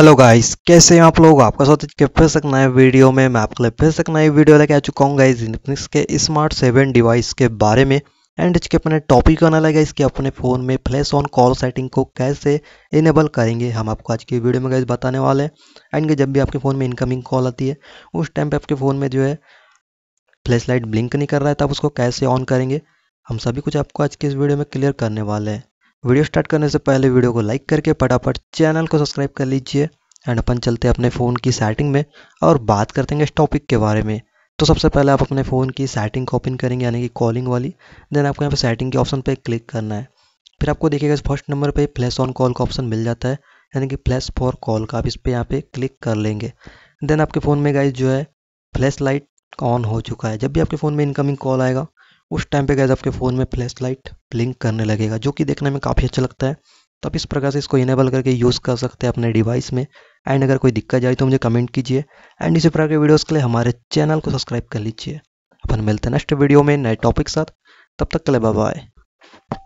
hello guys कैसे हैं आप लोग आपका स्वागत है फिर से नए वीडियो में मैं आपके लिए फिर से नए वीडियो लेके आ चुका हूँ गाइस इनफिनिक्स के स्मार्ट सेवन डिवाइस के बारे में एंड इसके अपने टॉपिक आने लगा इसके अपने फ़ोन में फ्लैश ऑन कॉल सेटिंग को कैसे इनेबल करेंगे हम आपको आज की वीडियो में गाइस बताने वाले हैं एंड जब भी आपके फ़ोन में इनकमिंग कॉल आती है उस टाइम पर आपके फ़ोन में जो है फ्लैश लाइट ब्लिंक नहीं कर रहा है तो आप उसको कैसे ऑन करेंगे हम सभी कुछ आपको आज के इस वीडियो में क्लियर करने वाले हैं वीडियो स्टार्ट करने से पहले वीडियो को लाइक करके फटाफट चैनल को सब्सक्राइब कर लीजिए एंड अपन चलते हैं अपने फ़ोन की सेटिंग में और बात करते हैं इस टॉपिक के बारे में तो सबसे पहले आप अपने फ़ोन की सेटिंग को ओपन करेंगे यानी कि कॉलिंग वाली देन आपको यहाँ पर सेटिंग के ऑप्शन पर क्लिक करना है फिर आपको देखिएगा इस फर्स्ट नंबर पर फ्लैश ऑन कॉल का ऑप्शन मिल जाता है यानी कि फ्लैश फॉर कॉल का आप इस पर यहाँ पर क्लिक कर लेंगे देन आपके फ़ोन में गाइज जो है फ्लैश लाइट ऑन हो चुका है जब भी आपके फ़ोन में इनकमिंग कॉल आएगा उस टाइम पे गैस आपके फ़ोन में फ्लैश लाइट ब्लिंक करने लगेगा जो कि देखने में काफ़ी अच्छा लगता है तो आप इस प्रकार से इसको इनेबल करके यूज़ कर सकते हैं अपने डिवाइस में एंड अगर कोई दिक्कत जाए तो मुझे कमेंट कीजिए एंड इसी प्रकार के वीडियोज़ के लिए हमारे चैनल को सब्सक्राइब कर लीजिए अपन मिलते हैं नेक्स्ट वीडियो में नए टॉपिक साथ तब तक के लिए बाय